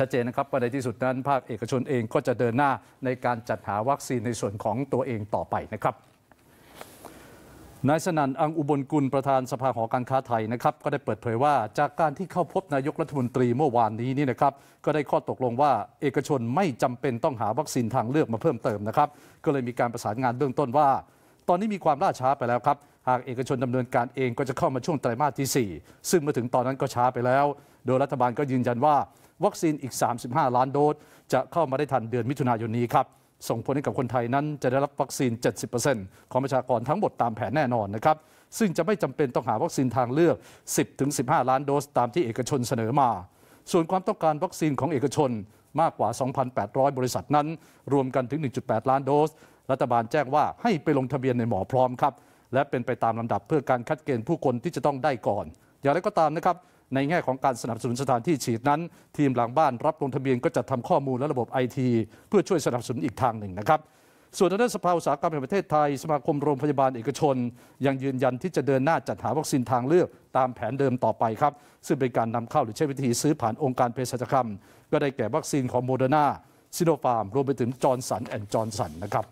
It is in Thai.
ชัดเจนนะครับว่าในที่สุดนั้น ภาคเอกชนเองก็จะเดินหน้าในการจัดหาวัคซีนในส่วนของตัวเองต่อไปนะครับ นายสนั่นอังอุบลกุลประธานสภาหอการค้าไทยนะครับก็ได้เปิดเผยว่าจากการที่เข้าพบนายกรัฐมนตรีเมื่อวานนี้นี่นะครับก็ได้ข้อตกลงว่า เอกชนไม่จำเป็นต้องหาวัคซีนทางเลือกมาเพิ่มเติมนะครับ ก็เลยมีการประสานงานเบื้องต้นว่า ตอนนี้มีความล่าช้าไปแล้วครับหากเอกชนดำเนินการเองก็จะเข้ามาช่วงไตรมาสที่4ซึ่งมาถึงตอนนั้นก็ช้าไปแล้วโดยรัฐบาลก็ยืนยันว่าวัคซีนอีก 35 ล้านโดส จะเข้ามาได้ทันเดือนมิถุนายนนี้ครับ ส่งผลให้กับคนไทยนั้นจะได้รับวัคซีน 70%ของประชากรทั้งหมดตามแผนแน่นอนนะครับ ซึ่งจะไม่จำเป็นต้องหาวัคซีนทางเลือก 10-15 ล้านโดส ตามที่เอกชนเสนอมา ส่วนความต้องการวัคซีนของเอกชนมากกว่า 2,800 บริษัทนั้น รวมกันถึง 1.8 ล้านโดส รัฐบาลแจ้งว่าให้ไปลงทะเบียนในหมอพร้อมครับ และเป็นไปตามลำดับเพื่อการคัดเกณฑ์ผู้คนที่จะต้องได้ก่อนอย่างไรก็ตามนะครับในแง่ของการสนับสนุนสถานที่ฉีดนั้น ทีมหลังบ้านรับลงทะเบียนก็จะทำข้อมูลและระบบไอทีเพื่อช่วยสนับสนุนอีกทางหนึ่งนะครับ ส่วนทางด้านสภาอุตสาหกรรมแห่งประเทศไทย สมาคมโรงพยาบาลเอกชน ยังยืนยันที่จะเดินหน้าจัดหาวัคซีนทางเลือก ตามแผนเดิมต่อไปครับ ซึ่งเป็นการนำเข้าหรือใช้วิธีซื้อผ่านองค์การเภสัชกรรม ก็ได้แก่วัคซีนของโมเดอร์นาซิโนฟาร์มรวมไปถึงจอร์นสันแอนด์จอร์นสันนะครับ